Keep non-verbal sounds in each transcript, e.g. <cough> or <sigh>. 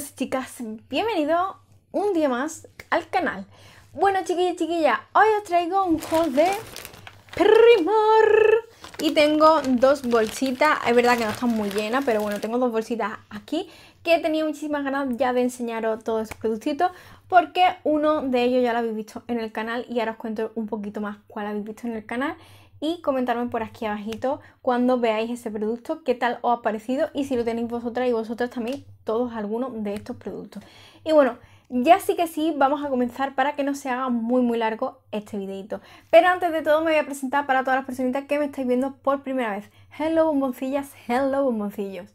chicos chicas, Bienvenidos un día más al canal. Bueno, chiquilla y chiquillas, hoy os traigo un haul de Primor. Y tengo dos bolsitas, es verdad que no están muy llenas, pero bueno, tengo dos bolsitas aquí que tenido muchísimas ganas ya de enseñaros todos estos productos porque uno de ellos ya lo habéis visto en el canal y ahora os cuento un poquito más cuál habéis visto en el canal y comentarme por aquí abajito cuando veáis ese producto, qué tal os ha parecido y si lo tenéis vosotras y vosotras también todos algunos de estos productos. Y bueno, ya sí que sí, vamos a comenzar para que no se haga muy muy largo este videito. Pero antes de todo me voy a presentar para todas las personitas que me estáis viendo por primera vez. Hello bomboncillas, hello bomboncillos.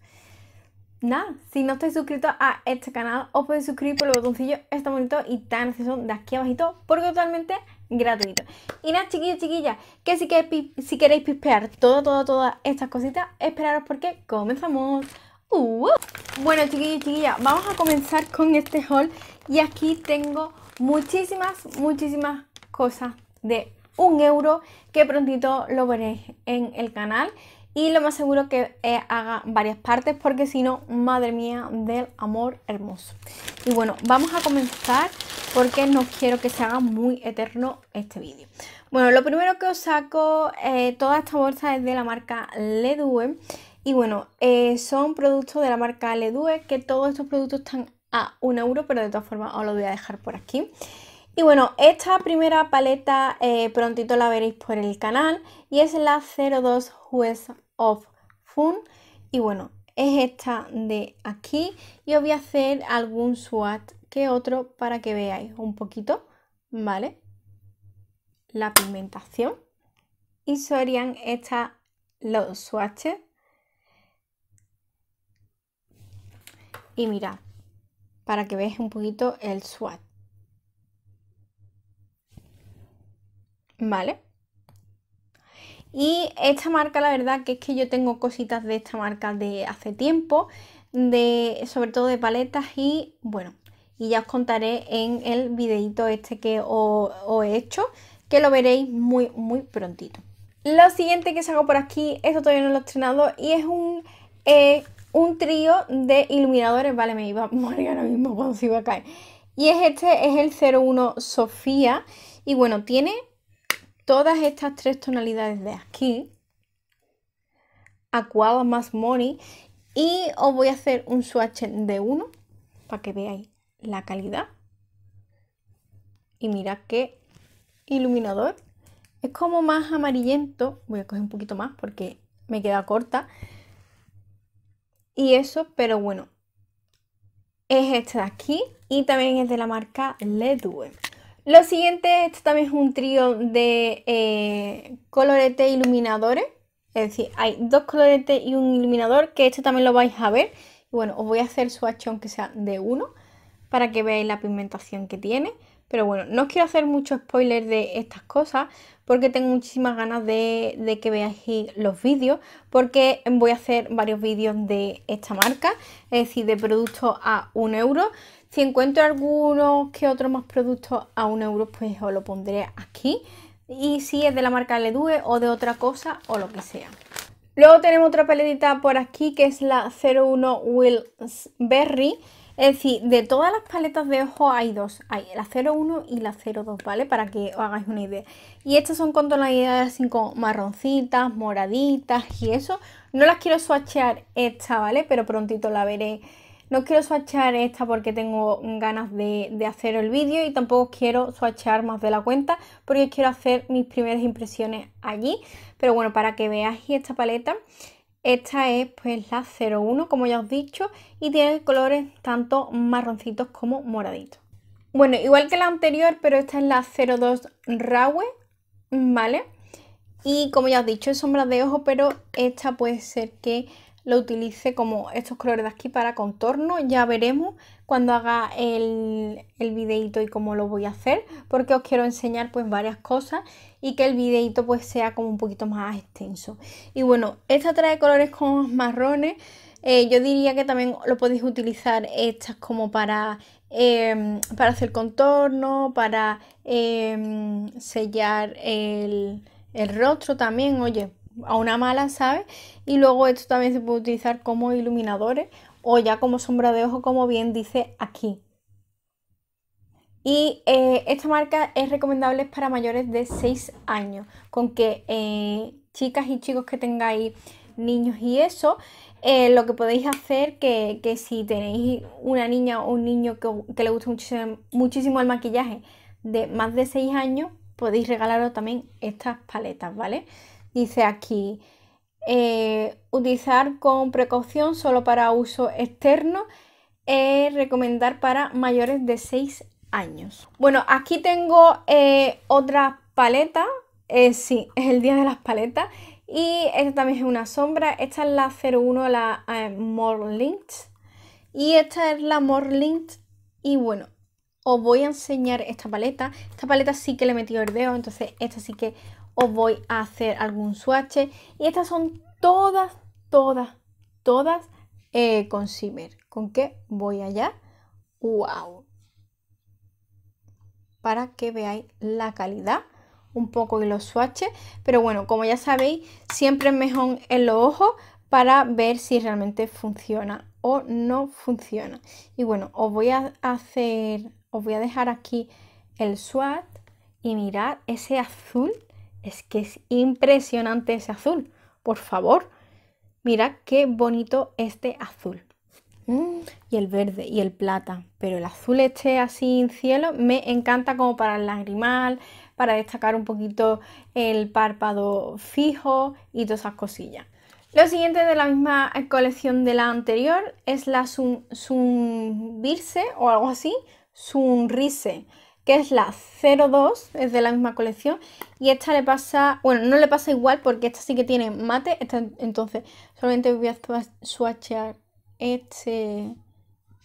Nada, si no estáis suscritos a este canal, os podéis suscribir por el botoncillo, está bonito y tan acceso de aquí abajito, porque totalmente gratuito. Y nada, chiquillos, chiquillas, que si queréis, si pispear todo, todo, todas estas cositas, esperaros porque comenzamos. Uh. Bueno, chiquillos, chiquillas, vamos a comenzar con este haul. Y aquí tengo muchísimas, muchísimas cosas de un euro que prontito lo veréis en el canal y lo más seguro que eh, haga varias partes porque si no, madre mía del amor hermoso. Y bueno, vamos a comenzar porque no quiero que se haga muy eterno este vídeo. Bueno, lo primero que os saco, eh, toda esta bolsa es de la marca Ledue y bueno, eh, son productos de la marca Ledue que todos estos productos están a 1 euro, pero de todas formas os lo voy a dejar por aquí. Y bueno, esta primera paleta eh, prontito la veréis por el canal y es la 02 Hues of Fun. Y bueno, es esta de aquí y os voy a hacer algún swatch que otro para que veáis un poquito, ¿vale? La pigmentación. Y serían estas los swatches. Y mirad, para que veáis un poquito el swatch. ¿vale? Y esta marca, la verdad que es que yo tengo cositas de esta marca de hace tiempo, de, sobre todo de paletas y bueno, y ya os contaré en el videito este que os, he hecho, que lo veréis muy, muy prontito. Lo siguiente que saco por aquí, esto todavía no lo he estrenado y es un, eh, un trío de iluminadores, vale, me iba a morir ahora mismo cuando se iba a caer. Y es este, es el 01 Sofía y bueno, tiene todas estas tres tonalidades de aquí. Aquala más Money. Y os voy a hacer un swatch de uno para que veáis la calidad. Y mirad qué iluminador. Es como más amarillento. Voy a coger un poquito más porque me queda corta. Y eso, pero bueno. Es este de aquí y también es de la marca Ledue. Lo siguiente, esto también es un trío de eh, colorete e iluminadores. Es decir, hay dos coloretes y un iluminador, que esto también lo vais a ver. Y bueno, os voy a hacer swatch aunque sea de uno, para que veáis la pigmentación que tiene. Pero bueno, no os quiero hacer mucho spoiler de estas cosas porque tengo muchísimas ganas de, que veáis los vídeos porque voy a hacer varios vídeos de esta marca, es decir, de productos a un euro. Si encuentro algunos que otros más productos a un euro, pues os lo pondré aquí. Y si es de la marca Ledue o de otra cosa o lo que sea. Luego tenemos otra paletita por aquí que es la 01 Wills Berry es decir, de todas las paletas de ojo hay dos. Hay la 01 y la 02, ¿vale? Para que os hagáis una idea. Y estas son con tonalidades así como marroncitas, moraditas y eso. No las quiero swatchear esta, ¿vale? Pero prontito la veré. No quiero swatchear esta porque tengo ganas de, hacer el vídeo y tampoco quiero swatchear más de la cuenta porque quiero hacer mis primeras impresiones allí. Pero bueno, para que veáis esta paleta esta es pues la 01, como ya os he dicho, y tiene colores tanto marroncitos como moraditos. Bueno, igual que la anterior, pero esta es la 02 Rawe, ¿vale? Y como ya os he dicho, es sombra de ojo, pero esta puede ser que lo utilice como estos colores de aquí para contorno. Ya veremos cuando haga el, el videito y cómo lo voy a hacer, porque os quiero enseñar pues varias cosas y que el videito pues sea como un poquito más extenso. Y bueno, esta trae colores con marrones. Eh, yo diría que también lo podéis utilizar estas como para, em, para hacer contorno, para em, sellar el, el rostro también, oye a una mala, ¿sabes? Y luego esto también se puede utilizar como iluminadores o ya como sombra de ojo, como bien dice aquí. Y eh, esta marca es recomendable para mayores de 6 años, con que eh, chicas y chicos que tengáis niños y eso, eh, lo que podéis hacer que, que, si tenéis una niña o un niño que, que le gusta muchísimo, muchísimo el maquillaje de más de 6 años, podéis regalaros también estas paletas, ¿vale? Dice aquí, eh, utilizar con precaución solo para uso externo, eh, recomendar para mayores de 6 años. Bueno, aquí tengo eh, otra paleta, eh, sí, <laughs> es el día de las paletas. Y esta también es una sombra, esta es la 01, la Morlint. Y esta es la Morlint. Y bueno, os voy a enseñar esta paleta. Esta paleta sí que le he metido el dedo, entonces esta sí que os voy a hacer algún swatch. Y estas son todas, todas, todas eh, con Simmer. ¿Con qué voy allá? ¡Wow! Para que veáis la calidad un poco de los swatches. Pero bueno, como ya sabéis, siempre es mejor en los ojos para ver si realmente funciona o no funciona. Y bueno, os voy a hacer, os voy a dejar aquí el swatch y mirad ese azul es que es impresionante ese azul. Por favor, mira qué bonito este azul. Mm. y el verde y el plata. Pero el azul este así en cielo me encanta como para el lagrimal, para destacar un poquito el párpado fijo y todas esas cosillas. Lo siguiente de la misma colección de la anterior es la Sunbirse o algo así, Sunrise que es la 02, es de la misma colección, y esta le pasa, bueno, no le pasa igual porque esta sí que tiene mate, entonces solamente voy a swatchear este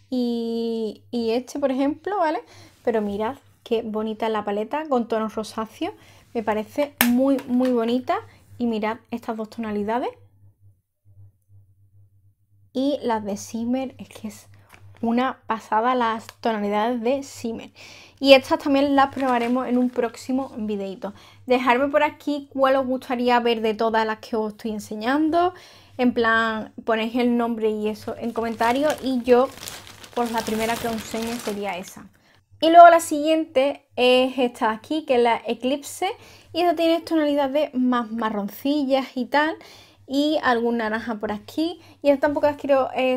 y, este, por ejemplo, ¿vale? Pero mirad qué bonita la paleta con tonos rosáceos, me parece muy, muy bonita, y mirad estas dos tonalidades. Y las de Simmer es que es una pasada las tonalidades de Simmer. Y estas también las probaremos en un próximo videito. dejarme por aquí cuál os gustaría ver de todas las que os estoy enseñando. En plan, ponéis el nombre y eso en comentarios y yo, pues la primera que os enseñe sería esa. Y luego la siguiente es esta de aquí, que es la Eclipse. Y esta tiene tonalidades más marroncillas y tal y algún naranja por aquí. Y estas tampoco las quiero eh,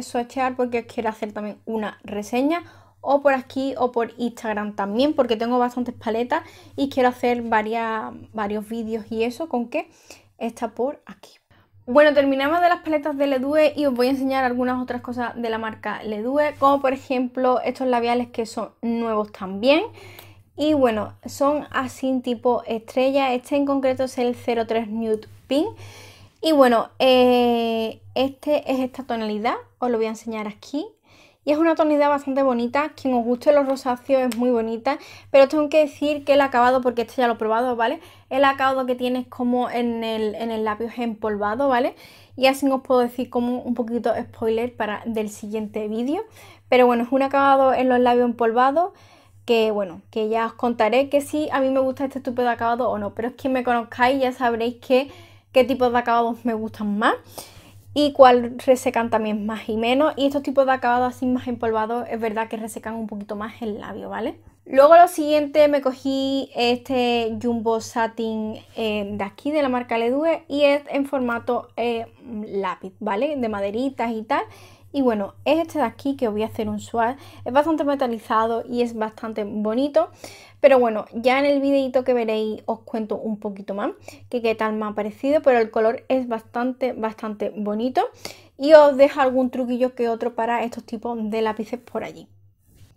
porque quiero hacer también una reseña o por aquí o por Instagram también porque tengo bastantes paletas y quiero hacer varias, varios vídeos y eso con que está por aquí. Bueno, terminamos de las paletas de Ledue y os voy a enseñar algunas otras cosas de la marca Ledue, como por ejemplo estos labiales que son nuevos también. Y bueno, son así tipo estrella, este en concreto es el 03 Nude Pink. Y bueno, eh, este es esta tonalidad, os lo voy a enseñar aquí. Y es una tonalidad bastante bonita, quien os guste los rosáceos es muy bonita, pero tengo que decir que el acabado, porque este ya lo he probado, ¿vale? El acabado que tiene es como en el, en labio es empolvado, ¿vale? Y así os puedo decir como un poquito spoiler para del siguiente vídeo. Pero bueno, es un acabado en los labios empolvado que bueno, que ya os contaré que si a mí me gusta este estúpido acabado o no, pero es que me conozcáis ya sabréis que qué tipos de acabados me gustan más y cuál resecan también más y menos. Y estos tipos de acabados así más empolvados es verdad que resecan un poquito más el labio, ¿vale? Luego lo siguiente me cogí este Jumbo Satin eh, de aquí, de la marca Ledue, y es en formato eh, lápiz, ¿vale? De maderitas y tal. Y bueno, es este de aquí que voy a hacer un swatch. Es bastante metalizado y es bastante bonito. Pero bueno, ya en el videito que veréis os cuento un poquito más que qué tal me ha parecido. Pero el color es bastante, bastante bonito. Y os dejo algún truquillo que otro para estos tipos de lápices por allí.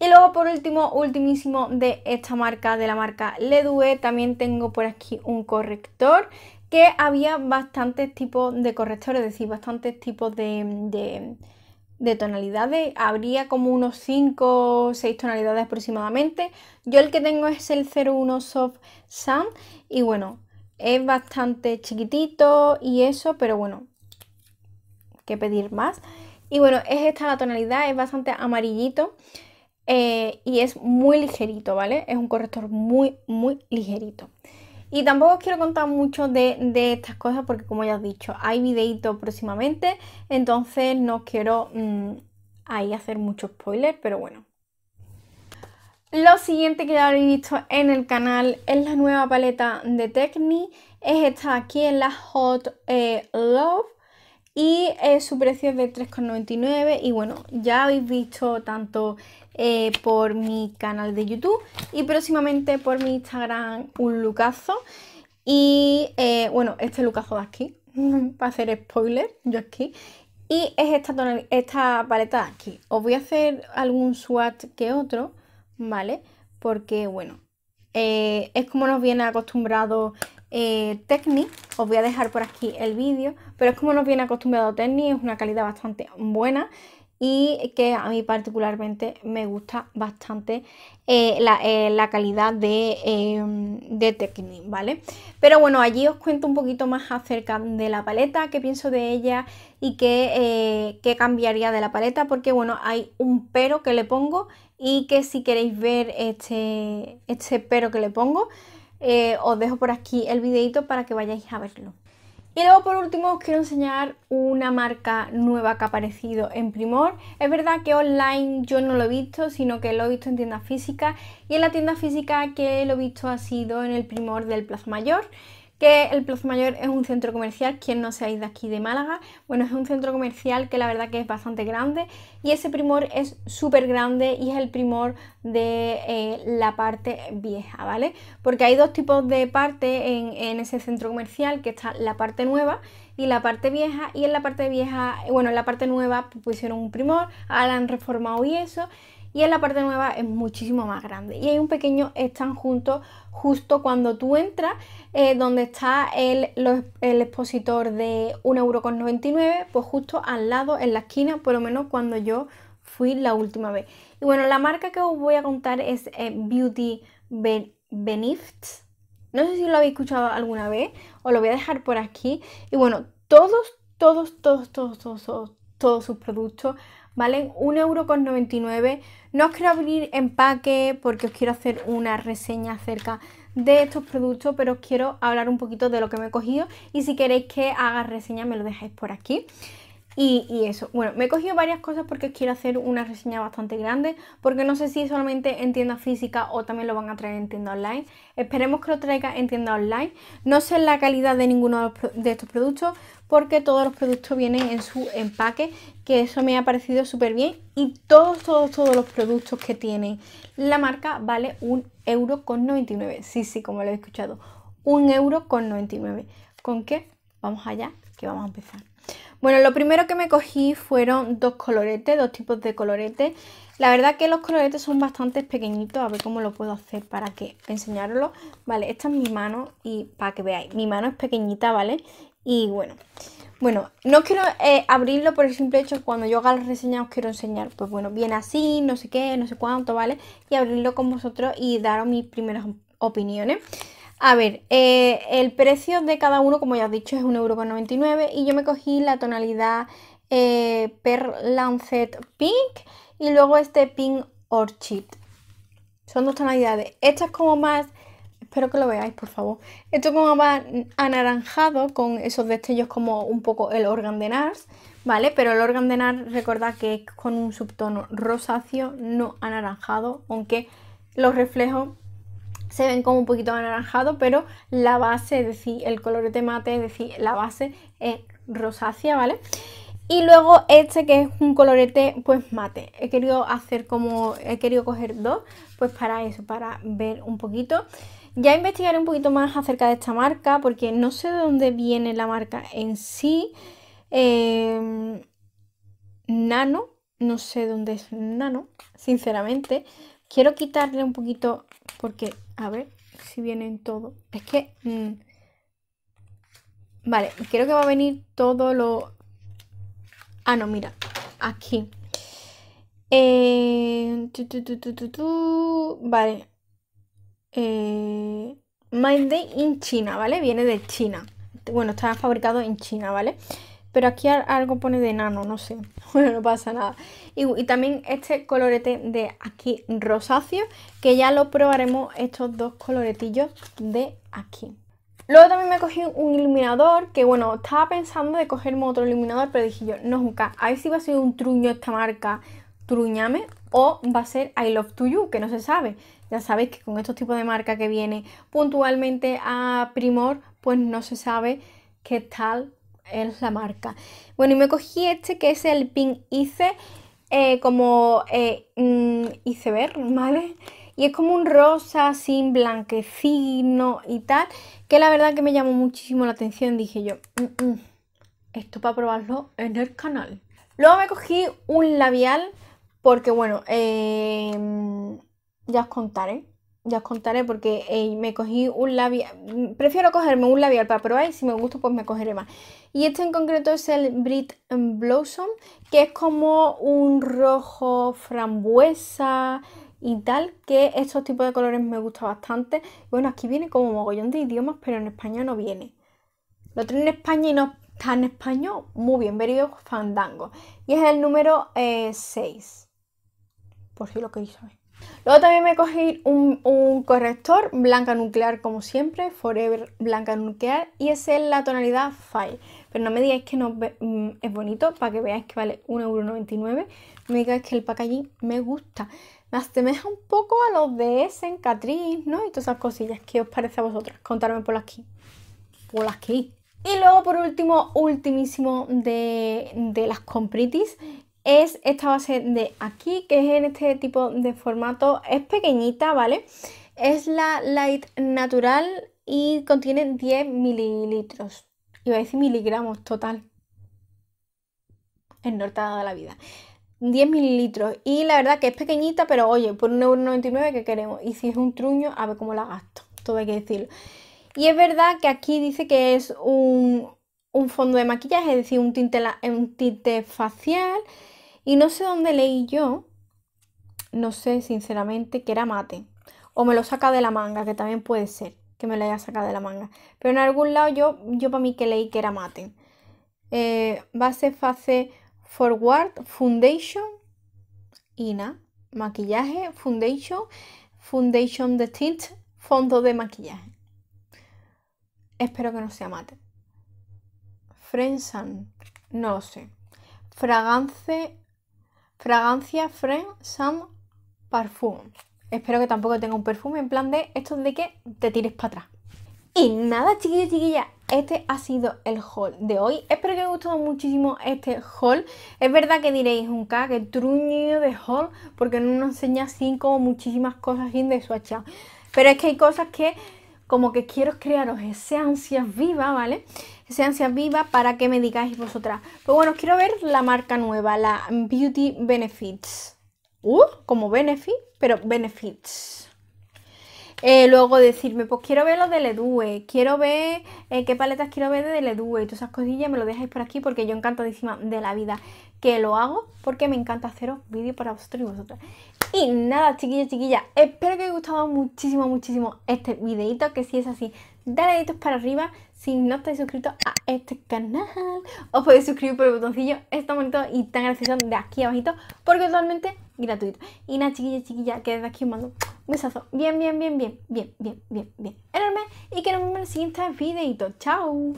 Y luego por último, ultimísimo de esta marca, de la marca Ledue, también tengo por aquí un corrector que había bastantes tipos de correctores, es decir, bastantes tipos de de tonalidades, habría como unos 5 o 6 tonalidades aproximadamente. Yo el que tengo es el 01 Soft Sun y bueno, es bastante chiquitito y eso, pero bueno, que pedir más. Y bueno, es esta la tonalidad, es bastante amarillito eh, y es muy ligerito, ¿vale? Es un corrector muy, muy ligerito. Y tampoco os quiero contar mucho de, estas cosas porque como ya os he dicho, hay videito próximamente, entonces no quiero mm, ahí hacer mucho spoiler, pero bueno. Lo siguiente que ya habéis visto en el canal es la nueva paleta de Techni, es esta aquí en la Hot eh, Love y su precio es de 3,99 y bueno, ya habéis visto tanto eh, por mi canal de YouTube y próximamente por mi Instagram un lucazo y eh, bueno, este lucazo de aquí, <laughs> para hacer spoiler, yo aquí y es esta, esta paleta de aquí, os voy a hacer algún swatch que otro, ¿vale? Porque bueno, eh, es como nos viene acostumbrado Technic os voy a dejar por aquí el vídeo, pero es como nos viene acostumbrado Tecni, es una calidad bastante buena y que a mí particularmente me gusta bastante eh, eh, la, calidad de, eh, ¿vale? Pero bueno, allí os cuento un poquito más acerca de la paleta, qué pienso de ella y eh, qué, cambiaría de la paleta, porque bueno, hay un pero que le pongo y que si queréis ver este, este pero que le pongo, eh, os dejo por aquí el videito para que vayáis a verlo. Y luego por último os quiero enseñar una marca nueva que ha aparecido en Primor. Es verdad que online yo no lo he visto, sino que lo he visto en tienda física. Y en la tienda física que lo he visto ha sido en el Primor del Plaza Mayor que el Plaza Mayor es un centro comercial, quien no seáis de aquí de Málaga, bueno, es un centro comercial que la verdad que es bastante grande y ese primor es súper grande y es el primor de eh, la parte vieja, ¿vale? Porque hay dos tipos de parte en, en ese centro comercial, que está la parte nueva y la parte vieja, y en la parte vieja, bueno, en la parte nueva pues, pusieron un primor, ahora han reformado y eso, y en la parte nueva es muchísimo más grande. Y hay un pequeño stand junto, justo cuando tú entras, eh, donde está el, el expositor de 1,99€, pues justo al lado, en la esquina, por lo menos cuando yo fui la última vez. Y bueno, la marca que os voy a contar es eh, Beauty Benifts. No sé si lo habéis escuchado alguna vez, os lo voy a dejar por aquí. Y bueno, todos, todos, todos, todos, todos, todos sus productos valen 1,99€. No os quiero abrir empaque porque os quiero hacer una reseña acerca de estos productos, pero os quiero hablar un poquito de lo que me he cogido y si queréis que haga reseña me lo dejáis por aquí. Y, eso, bueno, me he cogido varias cosas porque quiero hacer una reseña bastante grande, porque no sé si solamente en tienda física o también lo van a traer en tienda online. Esperemos que lo traiga en tienda online. No sé la calidad de ninguno de estos productos, porque todos los productos vienen en su empaque, que eso me ha parecido súper bien. Y todos, todos, todos los productos que tiene la marca vale 1,99€. Sí, sí, como lo he escuchado, un euro ¿Con qué? Vamos allá, que vamos a empezar. Bueno, lo primero que me cogí fueron dos coloretes, dos tipos de coloretes. La verdad que los coloretes son bastante pequeñitos, a ver cómo lo puedo hacer para que enseñarlo. Vale, esta es mi mano y para que veáis, mi mano es pequeñita, ¿vale? Y bueno, bueno, no quiero eh, abrirlo por el simple hecho cuando yo haga la reseña os quiero enseñar, pues bueno, bien así, no sé qué, no sé cuánto, ¿vale? Y abrirlo con vosotros y daros mis primeras opiniones. A ver, eh, el precio de cada uno, como ya has dicho, es 1,99€ y yo me cogí la tonalidad eh, Per Lancet Pink y luego este Pink Orchid. Son dos tonalidades. Esta es como más, espero que lo veáis por favor, esto es como más anaranjado con esos destellos como un poco el Organ de Nars, ¿vale? Pero el Organ de Nars recordad que es con un subtono rosáceo, no anaranjado, aunque los reflejos se ven como un poquito anaranjado, pero la base, es decir, el colorete mate, es decir, la base es rosácea, ¿vale? Y luego este que es un colorete pues mate. He querido hacer como, he querido coger dos, pues para eso, para ver un poquito. Ya investigaré un poquito más acerca de esta marca, porque no sé de dónde viene la marca en sí. Em, nano, no sé dónde es Nano, sinceramente. Quiero quitarle un poquito porque, a ver si vienen todo. Es que. Mm, vale, creo que va a venir todo lo. Ah, no, mira. Aquí. Eh, vale. Eh, in China, ¿vale? Viene de China. Bueno, está fabricado en China, ¿vale? vale pero aquí algo pone de nano, no sé. <laughs> Bueno, no pasa nada. Y, también este colorete de aquí rosáceo, que ya lo probaremos estos dos coloretillos de aquí. Luego también me cogí un iluminador, que bueno, estaba pensando de cogerme otro iluminador, pero dije yo, no, nunca. A ver si va a ser un truño esta marca, truñame, o va a ser I Love To You, que no se sabe. Ya sabéis que con estos tipos de marca que viene puntualmente a Primor, pues no se sabe qué tal es la marca. Bueno, y me cogí este que es el Pink Ice, eh, como hice eh, mm, ver ¿vale? Y es como un rosa sin blanquecino y tal, que la verdad que me llamó muchísimo la atención. Dije yo, mm, mm, esto para probarlo en el canal. Luego me cogí un labial, porque bueno, eh, ya os contaré ya os contaré porque me cogí un labial. Prefiero cogerme un labial para probar y si me gusta, pues me cogeré más. Y este en concreto es el Brit Blossom, que es como un rojo frambuesa y tal, que estos tipos de colores me gustan bastante. Bueno, aquí viene como mogollón de idiomas, pero en España no viene. Lo tengo en España y no está en español. Muy bien, yo Fandango. Y es el número 6. Eh, Por si lo queréis saber. Luego también me cogí un, un corrector blanca nuclear como siempre, Forever blanca nuclear, y esa es la tonalidad File. Pero no me digáis que no mm, es bonito, para que veáis que vale 1,99€. me digáis que el packaging me gusta. Me asemeja un poco a los de en Catrice ¿no? Y todas esas cosillas. ¿Qué os parece a vosotros contarme por aquí. Por aquí. Y luego, por último, ultimísimo de, de las compritis, es esta base de aquí, que es en este tipo de formato, es pequeñita, ¿vale? Es la Light Natural y contiene 10 mililitros. Iba a decir miligramos total. ha de la vida. 10 mililitros. Y la verdad que es pequeñita, pero oye, por 1,99€ que queremos. Y si es un truño, a ver cómo la gasto. Todo hay que decirlo. Y es verdad que aquí dice que es un, fondo de maquillaje, es decir, un tinte, un tinte facial y no sé dónde leí yo, no sé sinceramente, que era mate. O me lo saca de la manga, que también puede ser que me lo haya sacado de la manga. Pero en algún lado yo, yo para mí que leí que era mate. Eh, base, fase, forward, foundation, INA, maquillaje, foundation, foundation de tint, fondo de maquillaje. Espero que no sea mate. Frensan, no lo sé. Fragance Fragancia Fren Sam Parfum. Espero que tampoco tenga un perfume en plan de esto de que te tires para atrás. Y nada, chiquillos, chiquillas, este ha sido el haul de hoy. Espero que os haya gustado muchísimo este haul. Es verdad que diréis un caque truño de haul, porque no nos enseña así como muchísimas cosas sin de Pero es que hay cosas que como que quiero crearos ese ansia viva, ¿vale? Ese ansia viva para que me digáis vosotras. Pues bueno, quiero ver la marca nueva, la Beauty Benefits. Uh, como Benefit, pero Benefits. Eh, luego decirme, pues quiero ver los de Ledue, quiero ver eh, qué paletas quiero ver de Ledue y todas esas cosillas, me lo dejáis por aquí porque yo encantadísima de la vida que lo hago porque me encanta haceros vídeos para vosotros y vosotras. Y nada, chiquillos, chiquillas, espero que os haya gustado muchísimo, muchísimo este videito, que si es así, dale deditos para arriba. Si no estáis suscritos a este canal, os podéis suscribir por el botoncillo, Está bonito y tan gracioso de aquí abajito, porque es totalmente gratuito. Y nada, chiquillos, chiquillas, que desde aquí os mando un besazo bien, bien, bien, bien, bien, bien, bien, bien enorme y que nos vemos en el siguiente videito. ¡Chao!